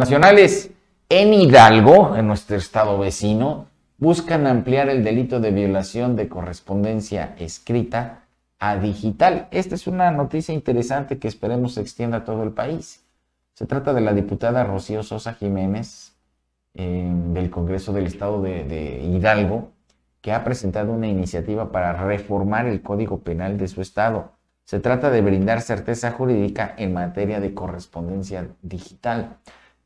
Nacionales en Hidalgo, en nuestro estado vecino, buscan ampliar el delito de violación de correspondencia escrita a digital. Esta es una noticia interesante que esperemos se extienda a todo el país. Se trata de la diputada Rocío Sosa Jiménez eh, del Congreso del Estado de Hidalgo, que ha presentado una iniciativa para reformar el Código Penal de su Estado. Se trata de brindar certeza jurídica en materia de correspondencia digital.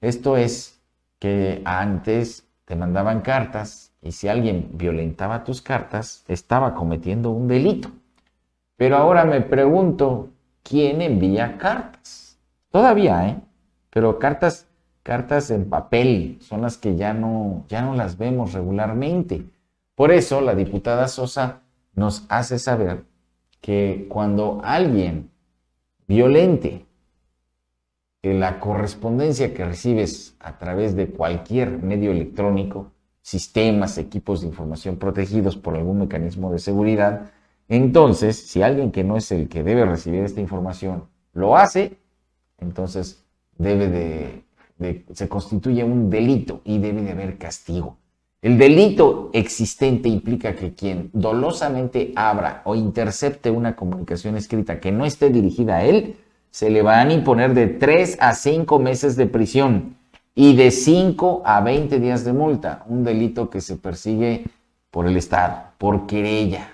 Esto es que antes te mandaban cartas y si alguien violentaba tus cartas, estaba cometiendo un delito. Pero ahora me pregunto, ¿quién envía cartas? Todavía, ¿eh? Pero cartas, cartas en papel son las que ya no, ya no las vemos regularmente. Por eso la diputada Sosa nos hace saber que cuando alguien violente la correspondencia que recibes a través de cualquier medio electrónico, sistemas, equipos de información protegidos por algún mecanismo de seguridad, entonces, si alguien que no es el que debe recibir esta información lo hace, entonces debe se constituye un delito y debe de haber castigo. El delito existente implica que quien dolosamente abra o intercepte una comunicación escrita que no esté dirigida a él se le van a imponer de 3 a 5 meses de prisión y de 5 a 20 días de multa, un delito que se persigue por el Estado, por querella.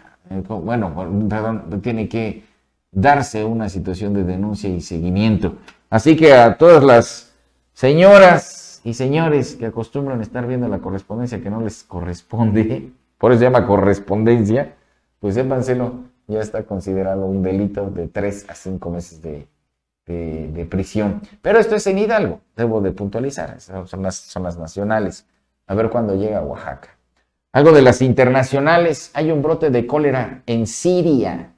Bueno, perdón, tiene que darse una situación de denuncia y seguimiento. Así que a todas las señoras y señores que acostumbran estar viendo la correspondencia que no les corresponde, por eso se llama correspondencia, pues sépanselo, ya está considerado un delito de 3 a 5 meses de de, prisión. Pero esto es en Hidalgo, debo de puntualizar, son las, son las nacionales. A ver cuándo llega a Oaxaca. Algo de las internacionales, hay un brote de cólera en Siria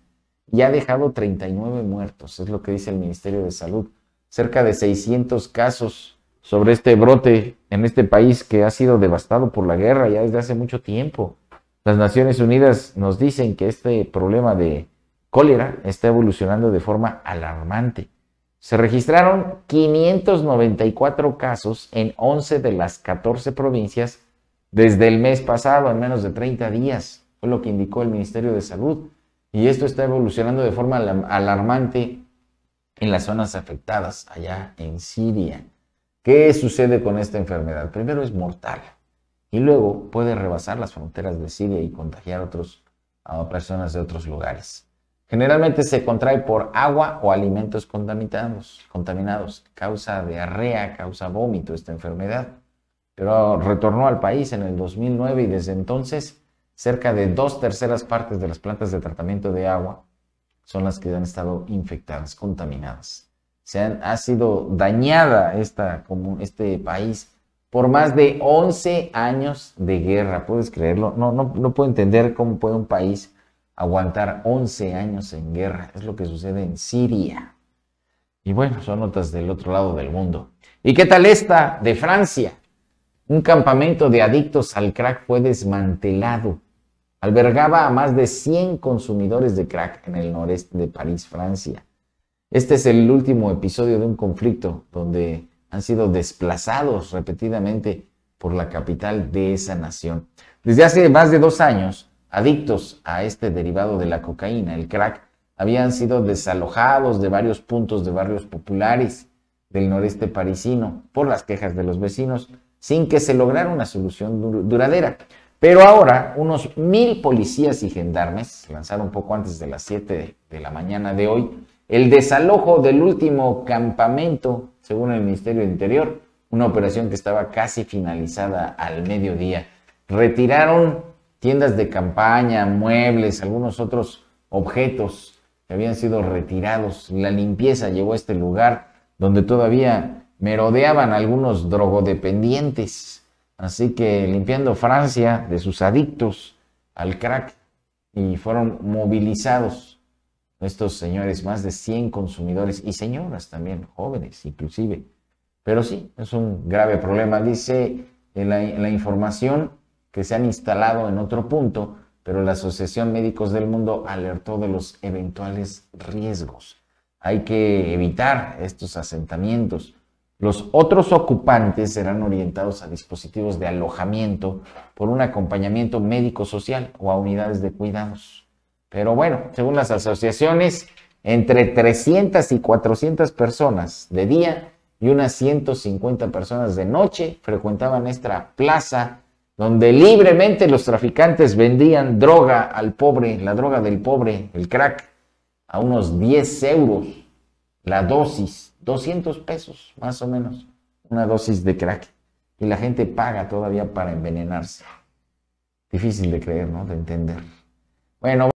y ha dejado 39 muertos, es lo que dice el Ministerio de Salud. Cerca de 600 casos sobre este brote en este país que ha sido devastado por la guerra ya desde hace mucho tiempo. Las Naciones Unidas nos dicen que este problema de cólera está evolucionando de forma alarmante se registraron 594 casos en 11 de las 14 provincias desde el mes pasado, en menos de 30 días, fue lo que indicó el Ministerio de Salud. Y esto está evolucionando de forma alarmante en las zonas afectadas, allá en Siria. ¿Qué sucede con esta enfermedad? Primero es mortal y luego puede rebasar las fronteras de Siria y contagiar a, otros, personas de otros lugares. Generalmente se contrae por agua o alimentos contaminados, Causa diarrea, causa vómito esta enfermedad. Pero retornó al país en el 2009 y desde entonces cerca de dos terceras partes de las plantas de tratamiento de agua son las que han estado infectadas, contaminadas. Se ha sido dañada esta, este país por más de 11 años de guerra. ¿Puedes creerlo? no, no puedo entender cómo puede un país aguantar 11 años en guerra. Es lo que sucede en Siria. Y bueno, son notas del otro lado del mundo. ¿Y qué tal esta de Francia? Un campamento de adictos al crack fue desmantelado. Albergaba a más de 100 consumidores de crack en el noreste de París, Francia. Este es el último episodio de un conflicto donde han sido desplazados repetidamente por la capital de esa nación. Desde hace más de dos años, adictos a este derivado de la cocaína, el crack, habían sido desalojados de varios puntos de barrios populares del noreste parisino por las quejas de los vecinos, sin que se lograra una solución duradera. Pero ahora, unos mil policías y gendarmes lanzaron poco antes de las 7 de la mañana de hoy el desalojo del último campamento, según el Ministerio de Interior, una operación que estaba casi finalizada al mediodía. Retiraron tiendas de campaña, muebles, algunos otros objetos que habían sido retirados. La limpieza llegó a este lugar donde todavía merodeaban algunos drogodependientes. Así que limpiando Francia de sus adictos al crack y fueron movilizados estos señores, más de 100 consumidores y señoras también, jóvenes inclusive. Pero sí, es un grave problema, dice la información que se han instalado en otro punto, pero la Asociación Médicos del Mundo alertó de los eventuales riesgos. Hay que evitar estos asentamientos. Los otros ocupantes serán orientados a dispositivos de alojamiento por un acompañamiento médico-social o a unidades de cuidados. Pero bueno, según las asociaciones, entre 300 y 400 personas de día y unas 150 personas de noche frecuentaban esta plaza donde libremente los traficantes vendían droga al pobre, la droga del pobre, el crack, a unos 10 euros la dosis, 200 pesos más o menos, una dosis de crack. Y la gente paga todavía para envenenarse. Difícil de creer, ¿no? De entender. Bueno.